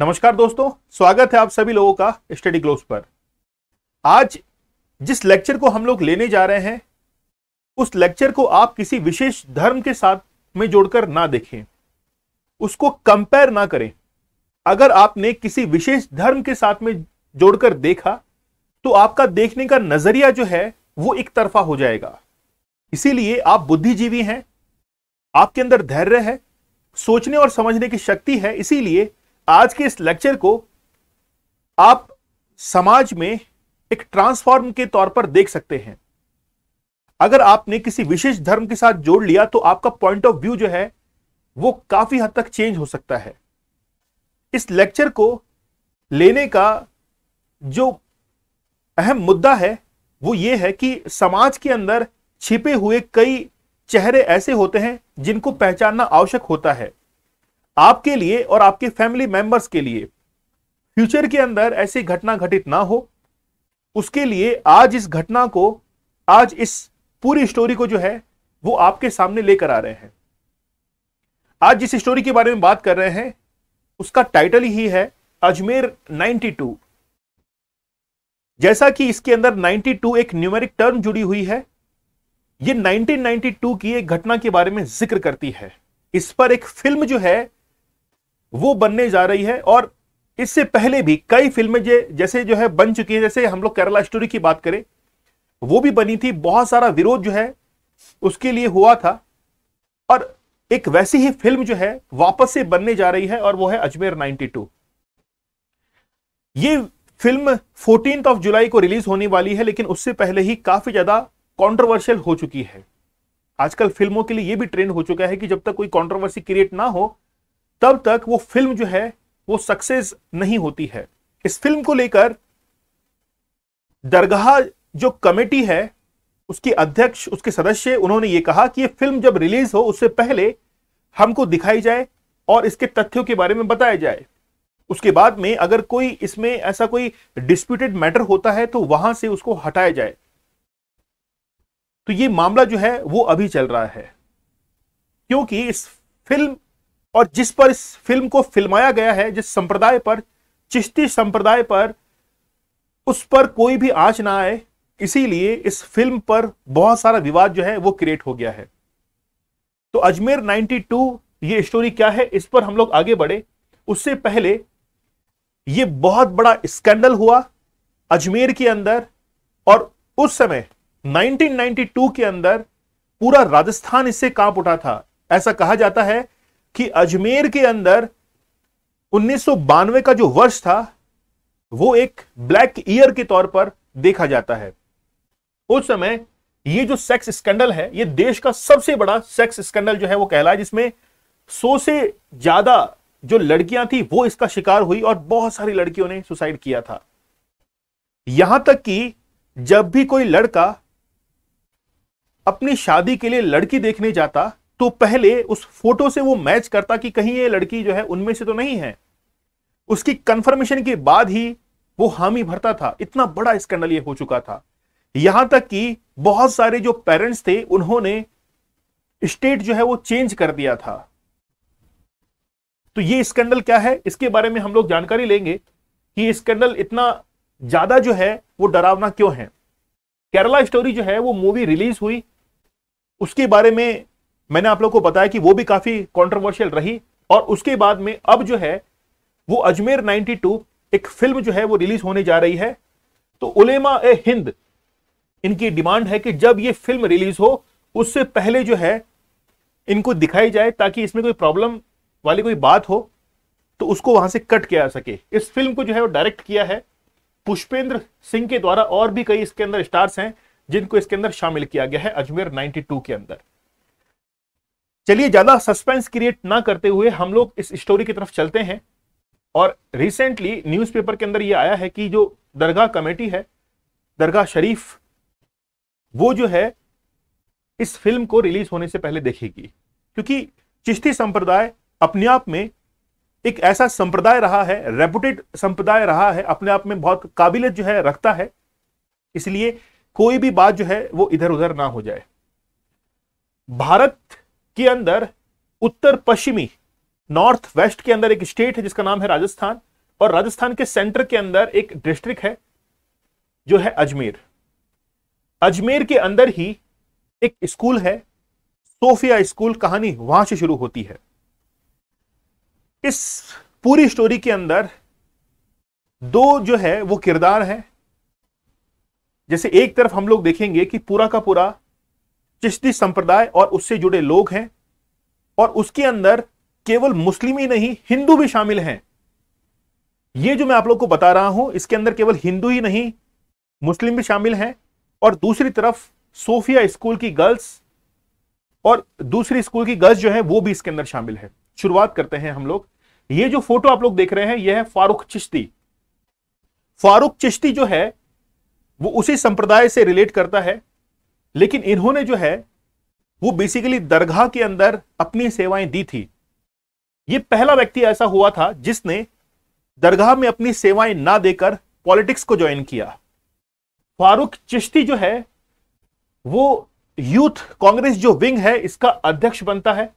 नमस्कार दोस्तों स्वागत है आप सभी लोगों का स्टडी क्लोज पर आज जिस लेक्चर को हम लोग लेने जा रहे हैं उस लेक्चर को आप किसी विशेष धर्म के साथ में जोड़कर ना देखें उसको कंपेयर ना करें अगर आपने किसी विशेष धर्म के साथ में जोड़कर देखा तो आपका देखने का नजरिया जो है वो एक तरफा हो जाएगा इसीलिए आप बुद्धिजीवी हैं आपके अंदर धैर्य है सोचने और समझने की शक्ति है इसीलिए आज के इस लेक्चर को आप समाज में एक ट्रांसफॉर्म के तौर पर देख सकते हैं अगर आपने किसी विशेष धर्म के साथ जोड़ लिया तो आपका पॉइंट ऑफ व्यू जो है वो काफी हद तक चेंज हो सकता है इस लेक्चर को लेने का जो अहम मुद्दा है वो ये है कि समाज के अंदर छिपे हुए कई चेहरे ऐसे होते हैं जिनको पहचानना आवश्यक होता है आपके लिए और आपके फैमिली मेंबर्स के लिए फ्यूचर के अंदर ऐसी घटना घटित ना हो उसके लिए आज इस घटना को आज इस पूरी स्टोरी को जो है वो आपके सामने लेकर आ रहे हैं आज जिस स्टोरी के बारे में बात कर रहे हैं उसका टाइटल ही है अजमेर 92 जैसा कि इसके अंदर 92 एक न्यूमेरिक टर्म जुड़ी हुई है ये 1992 की एक घटना के बारे में जिक्र करती है इस पर एक फिल्म जो है वो बनने जा रही है और इससे पहले भी कई फिल्में जैसे जो है बन चुकी है जैसे हम लोग केरला स्टोरी की बात करें वो भी बनी थी बहुत सारा विरोध जो है उसके लिए हुआ था और एक वैसी ही फिल्म जो है वापस से बनने जा रही है और वो है अजमेर 92 ये फिल्म फोर्टीन ऑफ जुलाई को रिलीज होने वाली है लेकिन उससे पहले ही काफी ज्यादा कॉन्ट्रोवर्शियल हो चुकी है आजकल फिल्मों के लिए यह भी ट्रेंड हो चुका है कि जब तक कोई कॉन्ट्रोवर्सी क्रिएट ना हो तब तक वो फिल्म जो है वो सक्सेस नहीं होती है इस फिल्म को लेकर दरगाह जो कमेटी है उसके अध्यक्ष उसके सदस्य उन्होंने ये कहा कि ये फिल्म जब रिलीज हो उससे पहले हमको दिखाई जाए और इसके तथ्यों के बारे में बताया जाए उसके बाद में अगर कोई इसमें ऐसा कोई डिस्प्यूटेड मैटर होता है तो वहां से उसको हटाया जाए तो ये मामला जो है वो अभी चल रहा है क्योंकि इस फिल्म और जिस पर इस फिल्म को फिल्माया गया है जिस संप्रदाय पर चिश्ती संप्रदाय पर उस पर कोई भी आंच ना आए इसीलिए इस फिल्म पर बहुत सारा विवाद जो है वो क्रिएट हो गया है तो अजमेर 92 ये स्टोरी क्या है इस पर हम लोग आगे बढ़े उससे पहले ये बहुत बड़ा स्कैंडल हुआ अजमेर के अंदर और उस समय 1992 के अंदर पूरा राजस्थान इससे कांप उठा था ऐसा कहा जाता है कि अजमेर के अंदर उन्नीस का जो वर्ष था वो एक ब्लैक ईयर के तौर पर देखा जाता है उस समय ये जो सेक्स स्कैंडल है ये देश का सबसे बड़ा सेक्स स्कैंडल जो है वो कहला है जिसमें सौ से ज्यादा जो लड़कियां थी वो इसका शिकार हुई और बहुत सारी लड़कियों ने सुसाइड किया था यहां तक कि जब भी कोई लड़का अपनी शादी के लिए लड़की देखने जाता तो पहले उस फोटो से वो मैच करता कि कहीं ये लड़की जो है उनमें से तो नहीं है उसकी कंफर्मेशन के बाद ही वो हामी भरता था इतना बड़ा स्कैंडल ये हो चुका था यहां तक कि बहुत सारे जो पेरेंट्स थे उन्होंने स्टेट जो है वो चेंज कर दिया था तो ये स्कैंडल क्या है इसके बारे में हम लोग जानकारी लेंगे कि स्कैंडल इतना ज्यादा जो है वो डरावना क्यों है केरला स्टोरी जो है वो मूवी रिलीज हुई उसके बारे में मैंने आप लोग को बताया कि वो भी काफी कॉन्ट्रोवर्शियल रही और उसके बाद में अब जो है वो अजमेर 92 एक फिल्म जो है वो रिलीज होने जा रही है तो उलेमा ए हिंद इनकी डिमांड है कि जब ये फिल्म रिलीज हो उससे पहले जो है इनको दिखाई जाए ताकि इसमें कोई प्रॉब्लम वाली कोई बात हो तो उसको वहां से कट किया जा सके इस फिल्म को जो है वो डायरेक्ट किया है पुष्पेंद्र सिंह के द्वारा और भी कई इसके अंदर स्टार्स हैं जिनको इसके अंदर शामिल किया गया है अजमेर नाइनटी के अंदर चलिए ज्यादा सस्पेंस क्रिएट ना करते हुए हम लोग इस स्टोरी की तरफ चलते हैं और रिसेंटली न्यूज़पेपर के अंदर यह आया है कि जो दरगाह कमेटी है दरगाह शरीफ वो जो है इस फिल्म को रिलीज होने से पहले देखेगी क्योंकि चिश्ती संप्रदाय अपने आप में एक ऐसा संप्रदाय रहा है रेपुटेड संप्रदाय रहा है अपने आप में बहुत काबिलियत जो है रखता है इसलिए कोई भी बात जो है वो इधर उधर ना हो जाए भारत के अंदर उत्तर पश्चिमी नॉर्थ वेस्ट के अंदर एक स्टेट है जिसका नाम है राजस्थान और राजस्थान के सेंटर के अंदर एक डिस्ट्रिक्ट है जो है अजमेर अजमेर के अंदर ही एक स्कूल है सोफिया स्कूल कहानी वहां से शुरू होती है इस पूरी स्टोरी के अंदर दो जो है वो किरदार हैं जैसे एक तरफ हम लोग देखेंगे कि पूरा का पूरा चिश्ती संप्रदाय और उससे जुड़े लोग हैं और उसके अंदर केवल मुस्लिम ही नहीं हिंदू भी शामिल हैं ये जो मैं आप लोग को बता रहा हूं इसके अंदर केवल हिंदू ही नहीं मुस्लिम भी शामिल हैं और दूसरी तरफ सोफिया स्कूल की गर्ल्स और दूसरी स्कूल की गर्ल्स जो है वो भी इसके अंदर शामिल है शुरुआत करते हैं हम लोग ये जो फोटो आप लोग देख रहे हैं यह है फारूक चिश्ती फारूक चिश्ती जो है वो उसी संप्रदाय से रिलेट करता है लेकिन इन्होंने जो है वो बेसिकली दरगाह के अंदर अपनी सेवाएं दी थी ये पहला व्यक्ति ऐसा हुआ था जिसने दरगाह में अपनी सेवाएं ना देकर पॉलिटिक्स को ज्वाइन किया फारूक चिश्ती जो है वो यूथ कांग्रेस जो विंग है इसका अध्यक्ष बनता है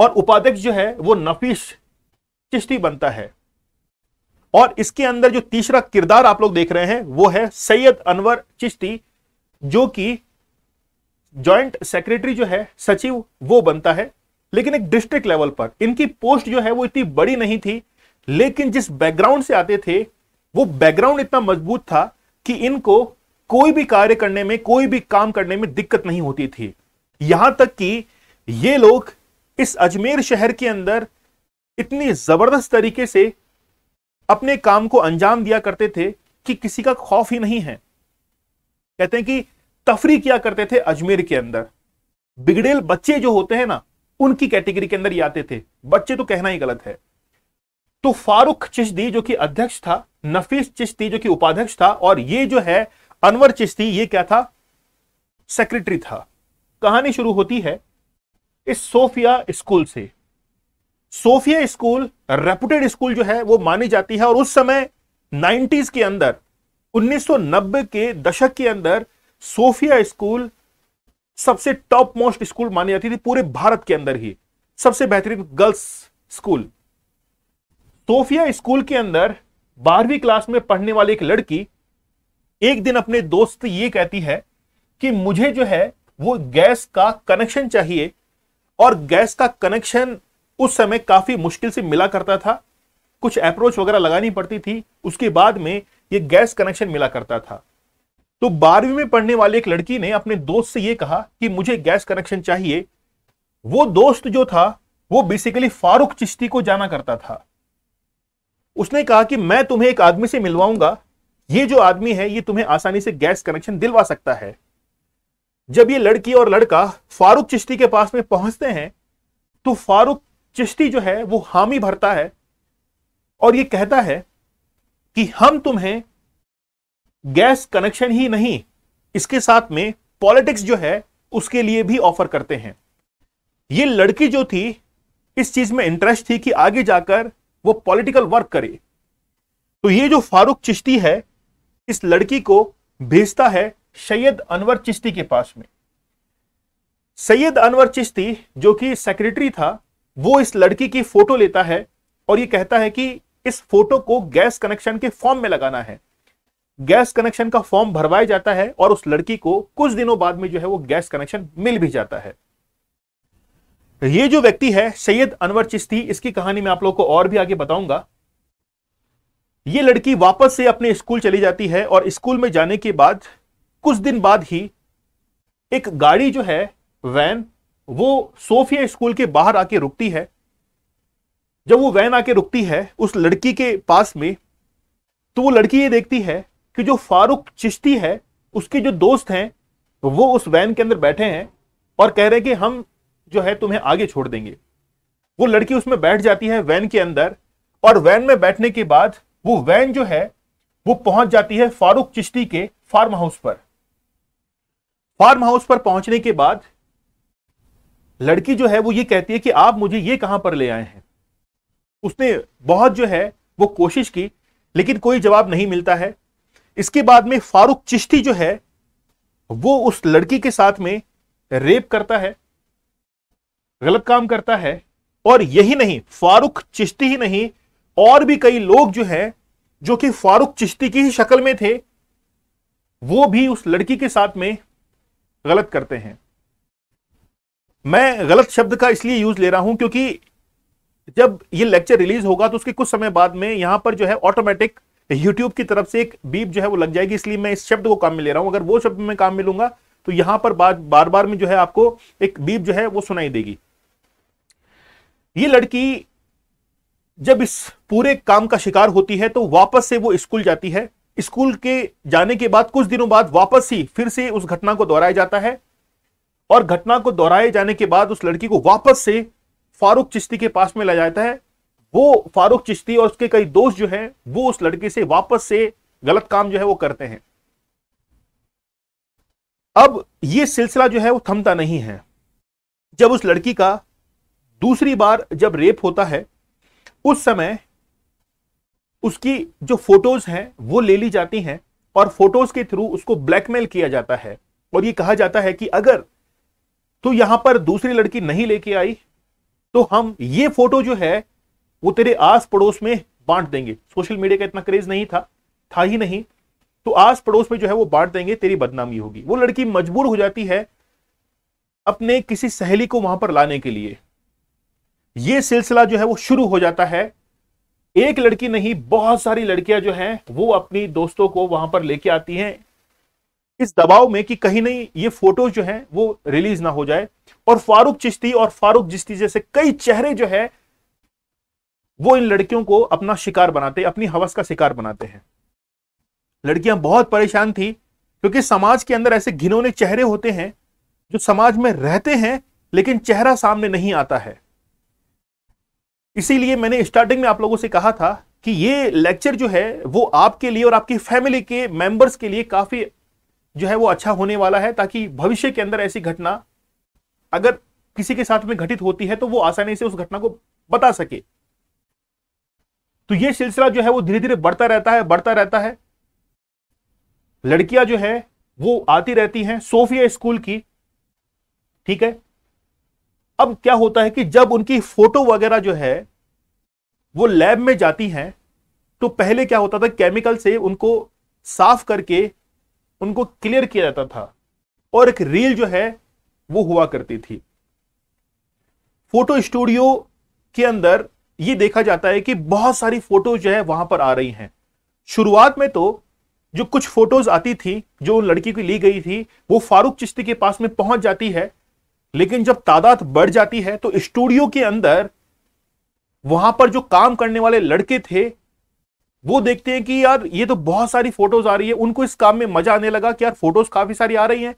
और उपाध्यक्ष जो है वो नफीस चिश्ती बनता है और इसके अंदर जो तीसरा किरदार आप लोग देख रहे हैं वो है सैयद अनवर चिश्ती जो कि जॉइंट सेक्रेटरी जो है सचिव वो बनता है लेकिन एक डिस्ट्रिक्ट लेवल पर इनकी पोस्ट जो है वो इतनी बड़ी नहीं थी लेकिन जिस बैकग्राउंड से आते थे वो बैकग्राउंड इतना मजबूत था कि इनको कोई भी कार्य करने में कोई भी काम करने में दिक्कत नहीं होती थी यहां तक कि ये लोग इस अजमेर शहर के अंदर इतनी जबरदस्त तरीके से अपने काम को अंजाम दिया करते थे कि किसी का खौफ ही नहीं है कहते हैं कि तफरी किया करते थे अजमेर के अंदर बिगड़ेल बच्चे जो होते हैं ना उनकी कैटेगरी के अंदर ही आते थे बच्चे तो कहना ही गलत है तो फारूक चिश्ती जो कि अध्यक्ष था नफीस चिश्ती जो कि उपाध्यक्ष था और ये जो है अनवर चिश्ती ये क्या था सेक्रेटरी था कहानी शुरू होती है इस सोफिया स्कूल से सोफिया स्कूल रेपुटेड स्कूल जो है वो मानी जाती है और उस समय 90s के अंदर 1990 के दशक के अंदर सोफिया स्कूल सबसे टॉप मोस्ट स्कूल मानी जाती थी पूरे भारत के अंदर ही सबसे बेहतरीन गर्ल्स स्कूल सोफिया स्कूल के अंदर बारहवीं क्लास में पढ़ने वाली एक लड़की एक दिन अपने दोस्त ये कहती है कि मुझे जो है वो गैस का कनेक्शन चाहिए और गैस का कनेक्शन उस समय काफी मुश्किल से मिला करता था कुछ अप्रोच वगैरह लगानी पड़ती थी उसके बाद में ये गैस कनेक्शन मिला करता था तो बारहवीं में पढ़ने वाली एक लड़की ने अपने दोस्त से यह कहा कि मुझे गैस कनेक्शन चाहिए वो दोस्त जो था वो बेसिकली फारूक चिश्ती को जाना करता था उसने कहा कि मैं तुम्हें एक आदमी से मिलवाऊंगा ये जो आदमी है ये तुम्हें आसानी से गैस कनेक्शन दिलवा सकता है जब ये लड़की और लड़का फारूक चिश्ती के पास में पहुंचते हैं तो फारूक चिश्ती जो है वो हामी भरता है और ये कहता है कि हम तुम्हें गैस कनेक्शन ही नहीं इसके साथ में पॉलिटिक्स जो है उसके लिए भी ऑफर करते हैं ये लड़की जो थी इस चीज में इंटरेस्ट थी कि आगे जाकर वो पॉलिटिकल वर्क करे तो ये जो फारूक चिश्ती है इस लड़की को भेजता है सैयद अनवर चिश्ती के पास में सैयद अनवर चिश्ती जो कि सेक्रेटरी था वो इस लड़की की फोटो लेता है और ये कहता है कि इस फोटो को गैस कनेक्शन के फॉर्म में लगाना है गैस कनेक्शन का फॉर्म भरवाया जाता है और उस लड़की को कुछ दिनों बाद में जो है वो गैस कनेक्शन मिल भी जाता है ये जो व्यक्ति है सैयद अनवर चिश्ती इसकी कहानी में आप लोगों को और भी आगे बताऊंगा ये लड़की वापस से अपने स्कूल चली जाती है और स्कूल में जाने के बाद कुछ दिन बाद ही एक गाड़ी जो है वैन वो सोफिया स्कूल के बाहर आके रुकती है जब वो वैन आके रुकती है उस लड़की के पास में तो वो लड़की ये देखती है कि जो फारूक चिश्ती है उसके जो दोस्त हैं वो उस वैन के अंदर बैठे हैं और कह रहे हैं कि हम जो है तुम्हें आगे छोड़ देंगे वो लड़की उसमें बैठ जाती है वैन के अंदर और वैन में बैठने के बाद वो वैन जो है वो पहुंच जाती है फारूक चिश्ती के फार्म हाउस पर फार्म हाउस पर पहुंचने के बाद लड़की जो है वो ये कहती है कि आप मुझे ये कहां पर ले आए हैं उसने बहुत जो है वो कोशिश की लेकिन कोई जवाब नहीं मिलता है इसके बाद में फारूक चिश्ती जो है वो उस लड़की के साथ में रेप करता है गलत काम करता है और यही नहीं फारूक चिश्ती ही नहीं और भी कई लोग जो हैं जो कि फारूक चिश्ती की ही शक्ल में थे वो भी उस लड़की के साथ में गलत करते हैं मैं गलत शब्द का इसलिए यूज ले रहा हूं क्योंकि जब ये लेक्चर रिलीज होगा तो उसके कुछ समय बाद में यहां पर जो है ऑटोमेटिक यूट्यूब की तरफ से एक बीप जो है वो लग जाएगी इसलिए मैं इस शब्द को काम में ले रहा हूं अगर वो शब्द में काम मिलूंगा तो यहां पर बार बार बार में जो है आपको एक बीप जो है वो सुनाई देगी ये लड़की जब इस पूरे काम का शिकार होती है तो वापस से वो स्कूल जाती है स्कूल के जाने के बाद कुछ दिनों बाद वापस ही फिर से उस घटना को दोहराया जाता है और घटना को दोहराए जाने के बाद उस लड़की को वापस से फारूक चिश्ती के पास में ले जाता है वो फारूक चिश्ती और उसके कई दोस्त जो है वो उस लड़के से वापस से गलत काम जो है वो करते हैं अब ये सिलसिला जो है वो थमता नहीं है जब उस लड़की का दूसरी बार जब रेप होता है उस समय उसकी जो फोटोज हैं वो ले ली जाती हैं और फोटोज के थ्रू उसको ब्लैकमेल किया जाता है और ये कहा जाता है कि अगर तू यहां पर दूसरी लड़की नहीं लेके आई तो हम ये फोटो जो है वो तेरे आस पड़ोस में बांट देंगे सोशल मीडिया का इतना क्रेज नहीं था था ही नहीं तो आस पड़ोस में जो है वो बांट देंगे तेरी बदनामी होगी वो लड़की मजबूर हो जाती है अपने किसी सहेली को वहां पर लाने के लिए ये सिलसिला जो है वो शुरू हो जाता है एक लड़की नहीं बहुत सारी लड़कियां जो हैं वो अपनी दोस्तों को वहां पर लेके आती हैं इस दबाव में कि कहीं नहीं ये फोटोज जो हैं वो रिलीज ना हो जाए और फारूक चिश्ती और फारूक जिश्ती जैसे कई चेहरे जो है वो इन लड़कियों को अपना शिकार बनाते अपनी हवस का शिकार बनाते हैं लड़कियां बहुत परेशान थी क्योंकि समाज के अंदर ऐसे घिनौने चेहरे होते हैं जो समाज में रहते हैं लेकिन चेहरा सामने नहीं आता है इसीलिए मैंने स्टार्टिंग में आप लोगों से कहा था कि ये लेक्चर जो है वो आपके लिए और आपकी फैमिली के मेंबर्स के लिए काफी जो है वो अच्छा होने वाला है ताकि भविष्य के अंदर ऐसी घटना अगर किसी के साथ में घटित होती है तो वो आसानी से उस घटना को बता सके तो ये सिलसिला जो है वो धीरे धीरे बढ़ता रहता है बढ़ता रहता है लड़कियां जो है वो आती रहती हैं सोफिया स्कूल की ठीक है अब क्या होता है कि जब उनकी फोटो वगैरह जो है वो लैब में जाती हैं तो पहले क्या होता था केमिकल से उनको साफ करके उनको क्लियर किया जाता था और एक रील जो है वो हुआ करती थी फोटो स्टूडियो के अंदर ये देखा जाता है कि बहुत सारी फोटो जो है वहां पर आ रही हैं शुरुआत में तो जो कुछ फोटोज आती थी जो उन लड़की की ली गई थी वो फारूक चिश्ती के पास में पहुंच जाती है लेकिन जब तादाद बढ़ जाती है तो स्टूडियो के अंदर वहां पर जो काम करने वाले लड़के थे वो देखते हैं कि यार ये तो बहुत सारी फोटोज आ रही है उनको इस काम में मजा आने लगा कि यार फोटोज काफी सारी आ रही हैं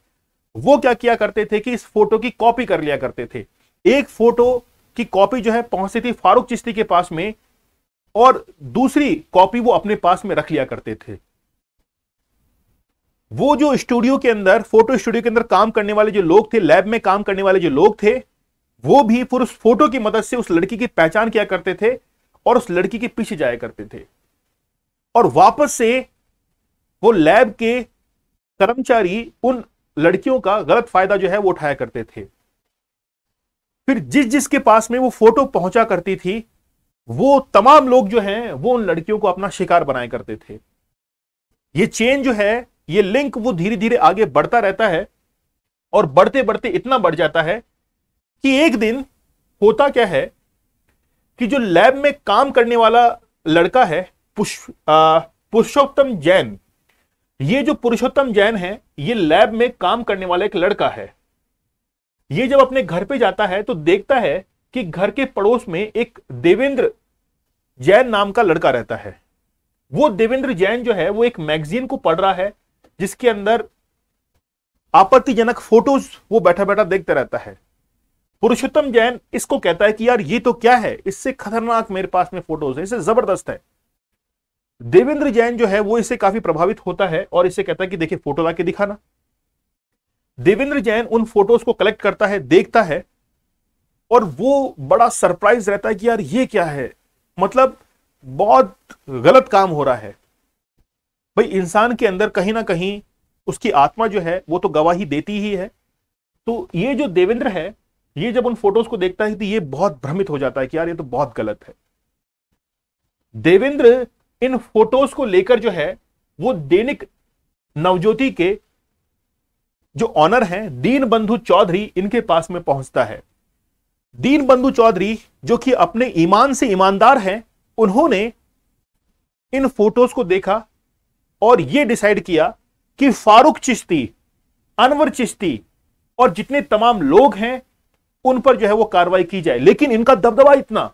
वो क्या किया करते थे कि इस फोटो की कॉपी कर लिया करते थे एक फोटो की कॉपी जो है पहुंचती थी फारूक चिश्ती के पास में और दूसरी कॉपी वो अपने पास में रख लिया करते थे वो जो स्टूडियो के अंदर फोटो स्टूडियो के अंदर काम करने वाले जो लोग थे लैब में काम करने वाले जो लोग थे वो भी फिर उस फोटो की मदद से उस लड़की की पहचान किया करते थे और उस लड़की के पीछे जाया करते थे और वापस से वो लैब के कर्मचारी उन लड़कियों का गलत फायदा जो है वो उठाया करते थे फिर जिस जिसके पास में वो फोटो पहुंचा करती थी वो तमाम लोग जो हैं वो उन लड़कियों को अपना शिकार बनाए करते थे ये चेन जो है ये लिंक वो धीरे धीरे आगे बढ़ता रहता है और बढ़ते बढ़ते इतना बढ़ जाता है कि एक दिन होता क्या है कि जो लैब में काम करने वाला लड़का है पुरुषोत्तम जैन ये जो पुरुषोत्तम जैन है ये लैब में काम करने वाला एक लड़का है ये जब अपने घर पे जाता है तो देखता है कि घर के पड़ोस में एक देवेंद्र जैन नाम का लड़का रहता है वो देवेंद्र जैन जो है वो एक मैगजीन को पढ़ रहा है जिसके अंदर आपत्तिजनक फोटोज वो बैठा बैठा देखता रहता है पुरुषोत्तम जैन इसको कहता है कि यार ये तो क्या है इससे खतरनाक मेरे पास में फोटोज है इससे जबरदस्त है देवेंद्र जैन जो है वो इससे काफी प्रभावित होता है और इसे कहता है कि देखिए फोटो ला के दिखाना देवेंद्र जैन उन फोटोज को कलेक्ट करता है देखता है और वो बड़ा सरप्राइज रहता है कि यार ये क्या है मतलब बहुत गलत काम हो रहा है भाई इंसान के अंदर कहीं ना कहीं उसकी आत्मा जो है वो तो गवाही देती ही है तो ये जो देवेंद्र है ये जब उन फोटोज को देखता है तो ये बहुत भ्रमित हो जाता है कि यार ये तो बहुत गलत है देवेंद्र इन फोटोज को लेकर जो है वो दैनिक नवज्योति के जो ऑनर हैं दीन बंधु चौधरी इनके पास में पहुंचता है दीन बंधु चौधरी जो कि अपने ईमान से ईमानदार हैं उन्होंने इन फोटोज को देखा और यह डिसाइड किया कि फारूक चिश्ती अनवर चिश्ती और जितने तमाम लोग हैं उन पर जो है वो कार्रवाई की जाए लेकिन इनका दबदबा इतना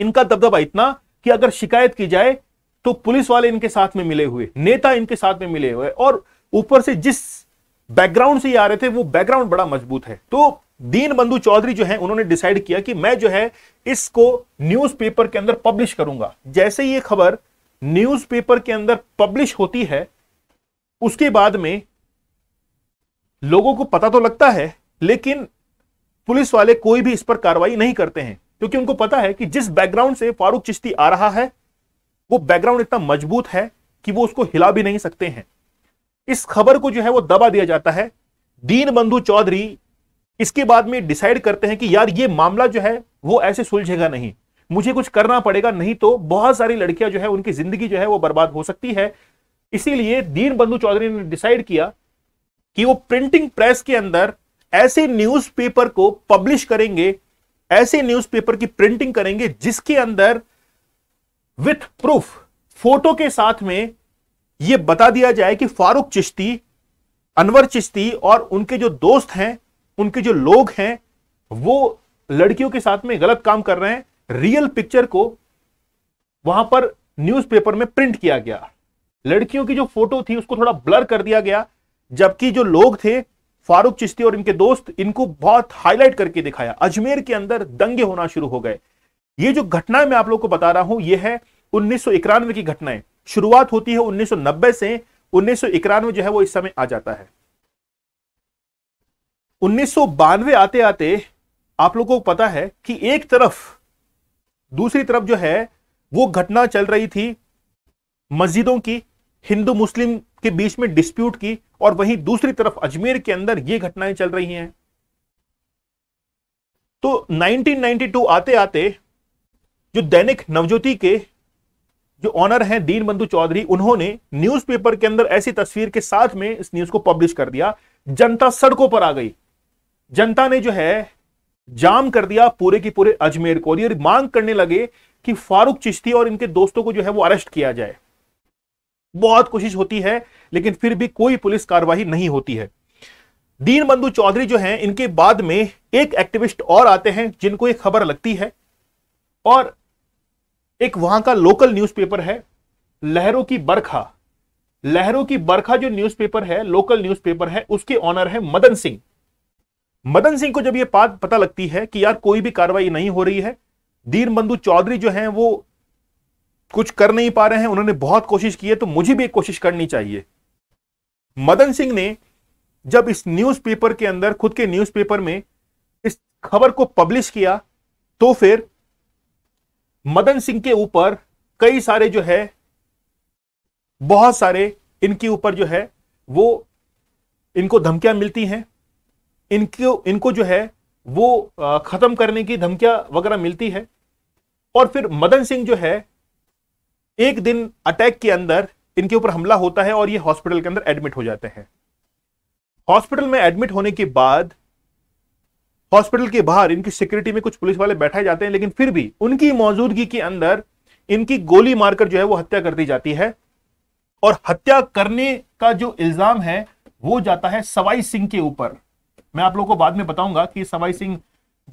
इनका दबदबा इतना कि अगर शिकायत की जाए तो पुलिस वाले इनके साथ में मिले हुए नेता इनके साथ में मिले हुए और ऊपर से जिस बैकग्राउंड से ये आ रहे थे वो बैकग्राउंड बड़ा मजबूत है तो दीन बंधु चौधरी जो है उन्होंने डिसाइड किया कि मैं जो है इसको न्यूज़पेपर के अंदर पब्लिश करूंगा जैसे ये खबर न्यूज़पेपर के अंदर पब्लिश होती है उसके बाद में लोगों को पता तो लगता है लेकिन पुलिस वाले कोई भी इस पर कार्रवाई नहीं करते हैं क्योंकि उनको पता है कि जिस बैकग्राउंड से फारूक चिश्ती आ रहा है वो बैकग्राउंड इतना मजबूत है कि वो उसको हिला भी नहीं सकते हैं इस खबर को जो है वो दबा दिया जाता है दीन बंधु चौधरी इसके बाद में डिसाइड करते हैं कि यार ये मामला जो है वो ऐसे सुलझेगा नहीं मुझे कुछ करना पड़ेगा नहीं तो बहुत सारी लड़कियां जो है उनकी जिंदगी जो है वो बर्बाद हो सकती है इसीलिए दीन बंधु चौधरी ने डिसाइड किया कि वो प्रिंटिंग प्रेस के अंदर ऐसे न्यूज़पेपर को पब्लिश करेंगे ऐसे न्यूज़पेपर की प्रिंटिंग करेंगे जिसके अंदर विथ प्रूफ फोटो के साथ में यह बता दिया जाए कि फारूक चिश्ती अनवर चिश्ती और उनके जो दोस्त हैं उनके जो लोग हैं वो लड़कियों के साथ में गलत काम कर रहे हैं रियल पिक्चर को वहां पर न्यूज़पेपर में प्रिंट किया गया लड़कियों की जो फोटो थी उसको थोड़ा ब्लर कर दिया गया जबकि जो लोग थे फारूक चिश्ती और इनके दोस्त इनको बहुत हाईलाइट करके दिखाया अजमेर के अंदर दंगे होना शुरू हो गए ये जो घटनाएं मैं आप लोग को बता रहा हूं ये है उन्नीस की घटनाएं शुरुआत होती है उन्नीस से उन्नीस जो है वो इस समय आ जाता है उन्नीस आते आते आप लोगों को पता है कि एक तरफ दूसरी तरफ जो है वो घटना चल रही थी मस्जिदों की हिंदू मुस्लिम के बीच में डिस्प्यूट की और वहीं दूसरी तरफ अजमेर के अंदर ये घटनाएं चल रही हैं तो 1992 आते आते जो दैनिक नवज्योति के जो ऑनर हैं दीन बंधु चौधरी उन्होंने न्यूज़पेपर के अंदर ऐसी तस्वीर के साथ में इस न्यूज को पब्लिश कर दिया जनता सड़कों पर आ गई जनता ने जो है जाम कर दिया पूरे की पूरे अजमेर को और मांग करने लगे कि फारूक चिश्ती और इनके दोस्तों को जो है वो अरेस्ट किया जाए बहुत कोशिश होती है लेकिन फिर भी कोई पुलिस कार्रवाई नहीं होती है दीनबंधु चौधरी जो हैं इनके बाद में एक एक्टिविस्ट और आते हैं जिनको एक खबर लगती है और एक वहां का लोकल न्यूज़पेपर है लहरों की बरखा लहरों की बरखा जो न्यूज़पेपर है लोकल न्यूज़पेपर है उसके ऑनर है मदन सिंह मदन सिंह को जब यह बात पता लगती है कि यार कोई भी कार्रवाई नहीं हो रही है बंधु चौधरी जो है वो कुछ कर नहीं पा रहे हैं उन्होंने बहुत कोशिश की है तो मुझे भी एक कोशिश करनी चाहिए मदन सिंह ने जब इस न्यूज़पेपर के अंदर खुद के न्यूज़पेपर में इस खबर को पब्लिश किया तो फिर मदन सिंह के ऊपर कई सारे जो है बहुत सारे इनके ऊपर जो है वो इनको धमकियां मिलती हैं इनको इनको जो है वो खत्म करने की धमकियां वगैरह मिलती है और फिर मदन सिंह जो है एक दिन अटैक के अंदर इनके ऊपर हमला होता है और ये हॉस्पिटल के अंदर एडमिट हो जाते हैं हॉस्पिटल में एडमिट होने के बाद हॉस्पिटल के बाहर इनकी सिक्योरिटी में कुछ पुलिस वाले बैठाए जाते हैं लेकिन फिर भी उनकी मौजूदगी के अंदर इनकी गोली मारकर जो है वो हत्या कर दी जाती है और हत्या करने का जो इल्जाम है वो जाता है सवाई सिंह के ऊपर मैं आप लोगों को बाद में बताऊंगा कि सवाई सिंह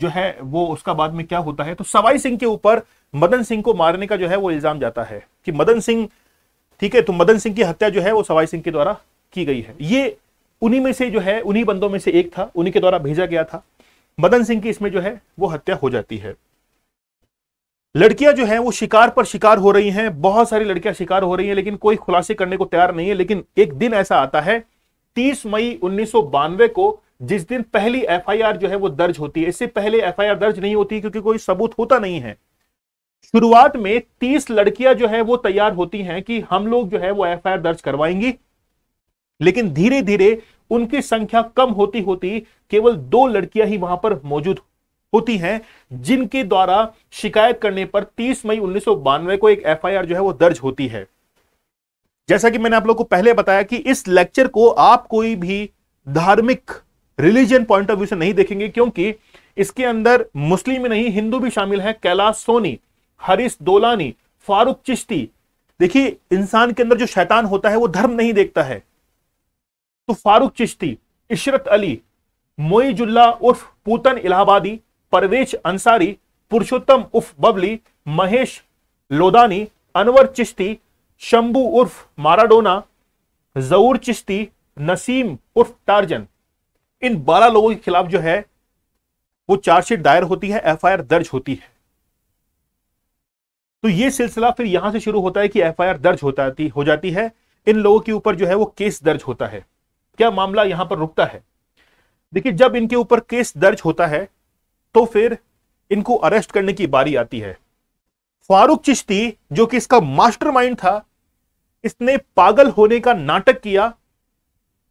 जो है वो उसका बाद में क्या होता है तो सवाई सिंह के ऊपर मदन सिंह को मारने का जो है वो इल्जाम जाता है कि मदन सिंह ठीक है तो मदन सिंह की हत्या जो है वो सवाई सिंह के द्वारा की गई है ये उन्हीं में से जो है उन्हीं बंदों में से एक था उन्हीं के द्वारा भेजा गया था मदन सिंह की इसमें जो है वो हत्या हो जाती है लड़कियां जो है वो शिकार पर शिकार हो रही हैं बहुत सारी लड़कियां शिकार हो रही हैं लेकिन कोई खुलासे करने को तैयार नहीं है लेकिन एक दिन ऐसा आता है 30 मई उन्नीस को जिस दिन पहली एफआईआर जो है वो दर्ज होती है इससे पहले एफआईआर दर्ज नहीं होती क्योंकि कोई सबूत होता नहीं है शुरुआत में 30 लड़कियां जो है वो तैयार होती हैं कि हम लोग जो है वो एफआईआर दर्ज करवाएंगी लेकिन धीरे धीरे उनकी संख्या कम होती होती केवल दो लड़कियां ही वहां पर मौजूद होती हैं जिनके द्वारा शिकायत करने पर 30 मई उन्नीस को एक एफआईआर जो है वो दर्ज होती है जैसा कि मैंने आप लोग को पहले बताया कि इस लेक्चर को आप कोई भी धार्मिक रिलीजन पॉइंट ऑफ व्यू से नहीं देखेंगे क्योंकि इसके अंदर मुस्लिम नहीं हिंदू भी शामिल है कैलाश सोनी हरीश दोलानी फारूक चिश्ती देखिए इंसान के अंदर जो शैतान होता है वो धर्म नहीं देखता है तो फारूक चिश्ती इशरत अली मोईजुल्ला उर्फ पूतन इलाहाबादी परवेज अंसारी पुरुषोत्तम उर्फ बबली महेश लोदानी अनवर चिश्ती शंभू उर्फ माराडोना जऊर चिश्ती नसीम उर्फ टारजन इन बारह लोगों के खिलाफ जो है वो चार्जशीट दायर होती है एफआईआर दर्ज होती है तो ये सिलसिला फिर यहां से शुरू होता है कि एफआईआर दर्ज होता हो जाती है इन लोगों के ऊपर जो है वो केस दर्ज होता है क्या मामला यहां पर रुकता है देखिए जब इनके ऊपर केस दर्ज होता है तो फिर इनको अरेस्ट करने की बारी आती है फारूक चिश्ती जो कि इसका मास्टरमाइंड था इसने पागल होने का नाटक किया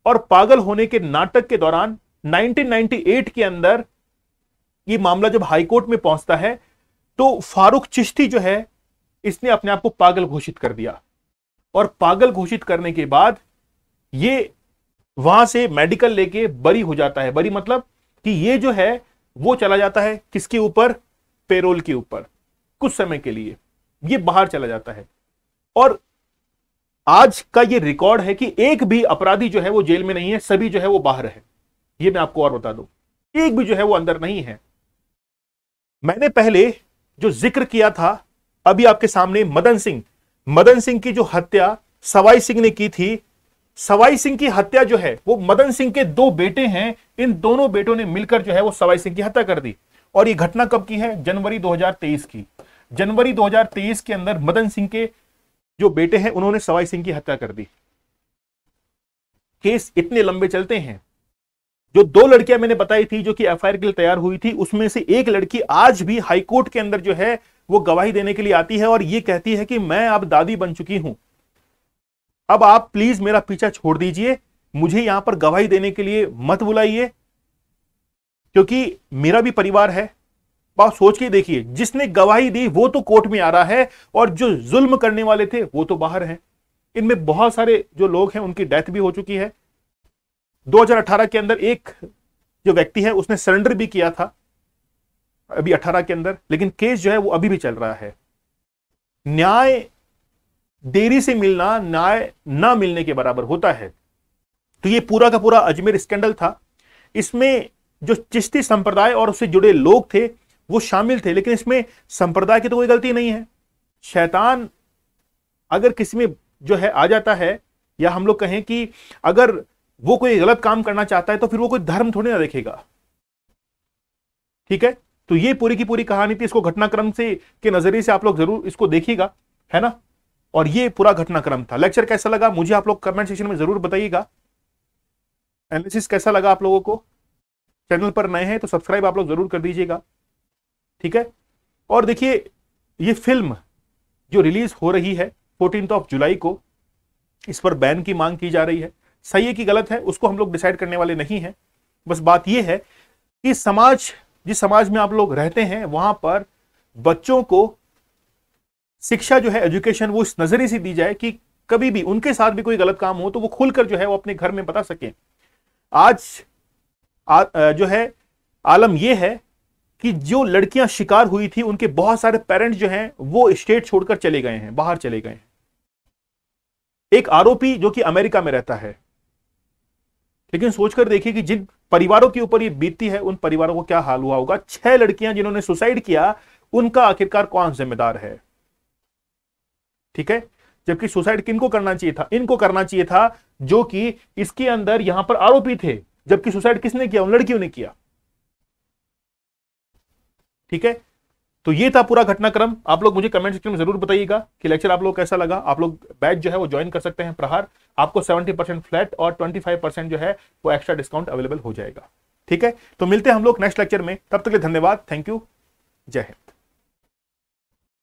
और पागल होने के नाटक के दौरान 1998 के अंदर ये मामला जब हाईकोर्ट में पहुंचता है तो फारूक चिश्ती जो है इसने अपने आप को पागल घोषित कर दिया और पागल घोषित करने के बाद ये वहां से मेडिकल लेके बरी हो जाता है बरी मतलब कि ये जो है वो चला जाता है किसके ऊपर पेरोल के ऊपर कुछ समय के लिए ये बाहर चला जाता है और आज का ये रिकॉर्ड है कि एक भी अपराधी जो है वो जेल में नहीं है सभी जो है वो बाहर है ये मैं आपको और बता दूं एक भी जो है वो अंदर नहीं है मैंने पहले जो जिक्र किया था अभी आपके सामने मदन सिंह मदन सिंह की जो हत्या सवाई सिंह ने की थी सवाई सिंह की हत्या जो है वो मदन सिंह के दो बेटे हैं इन दोनों बेटों ने मिलकर जो है वो सवाई सिंह की हत्या कर दी और ये घटना कब की है जनवरी 2023 की जनवरी 2023 के अंदर मदन सिंह के जो बेटे हैं उन्होंने सवाई सिंह की हत्या कर दी केस इतने लंबे चलते हैं जो दो लड़कियां मैंने बताई थी जो कि एफ के लिए तैयार हुई थी उसमें से एक लड़की आज भी हाईकोर्ट के अंदर जो है वो गवाही देने के लिए आती है और ये कहती है कि मैं अब दादी बन चुकी हूं अब आप प्लीज मेरा पीछा छोड़ दीजिए मुझे यहां पर गवाही देने के लिए मत बुलाइए क्योंकि मेरा भी परिवार है आप सोच के देखिए जिसने गवाही दी वो तो कोर्ट में आ रहा है और जो जुल्म करने वाले थे वो तो बाहर हैं इनमें बहुत सारे जो लोग हैं उनकी डेथ भी हो चुकी है 2018 के अंदर एक जो व्यक्ति है उसने सरेंडर भी किया था अभी 18 के अंदर लेकिन केस जो है वो अभी भी चल रहा है न्याय देरी से मिलना न्याय ना मिलने के बराबर होता है तो ये पूरा का पूरा अजमेर स्कैंडल था इसमें जो चिश्ती संप्रदाय और उससे जुड़े लोग थे वो शामिल थे लेकिन इसमें संप्रदाय की तो कोई गलती नहीं है शैतान अगर किसी में जो है आ जाता है या हम लोग कहें कि अगर वो कोई गलत काम करना चाहता है तो फिर वो कोई धर्म थोड़ी ना देखेगा ठीक है तो ये पूरी की पूरी कहानी थी इसको घटनाक्रम से के नजरिए से आप लोग जरूर इसको देखिएगा है ना और ये पूरा घटनाक्रम था लेक्चर कैसा लगा मुझे आप लोग कमेंट सेक्शन में जरूर बताइएगा एनालिसिस कैसा लगा आप लोगों को चैनल पर नए हैं तो सब्सक्राइब आप लोग जरूर कर दीजिएगा ठीक है और देखिए ये फिल्म जो रिलीज हो रही है फोर्टीन ऑफ जुलाई को इस पर बैन की मांग की जा रही है सही है कि गलत है उसको हम लोग डिसाइड करने वाले नहीं है बस बात यह है कि समाज जिस समाज में आप लोग रहते हैं वहां पर बच्चों को शिक्षा जो है एजुकेशन वो इस नजरे से दी जाए कि कभी भी उनके साथ भी कोई गलत काम हो तो वो खुलकर जो है वो अपने घर में बता सकें आज आ, जो है आलम यह है कि जो लड़कियां शिकार हुई थी उनके बहुत सारे पेरेंट्स जो हैं वो स्टेट छोड़कर चले गए हैं बाहर चले गए हैं एक आरोपी जो कि अमेरिका में रहता है लेकिन सोचकर देखिए कि जिन परिवारों के ऊपर ये बीतती है उन परिवारों को क्या हाल हुआ होगा छह लड़कियां जिन्होंने सुसाइड किया उनका आखिरकार कौन जिम्मेदार है ठीक है जबकि सुसाइड किनको करना चाहिए था इनको करना चाहिए था जो कि इसके अंदर यहां पर आरोपी थे जबकि सुसाइड किसने किया उन लड़कियों ने किया ठीक है तो ये था पूरा घटनाक्रम आप लोग मुझे कमेंट सेक्शन में जरूर बताइएगा कि लेक्चर आप लोग कैसा लगा आप लोग बैच जो है वो ज्वाइन कर सकते हैं प्रहार आपको 70 परसेंट फ्लैट और 25 परसेंट जो है वो एक्स्ट्रा डिस्काउंट अवेलेबल हो जाएगा ठीक है तो मिलते हैं हम लोग नेक्स्ट लेक्चर में तब तक के लिए धन्यवाद थैंक यू जय हिंद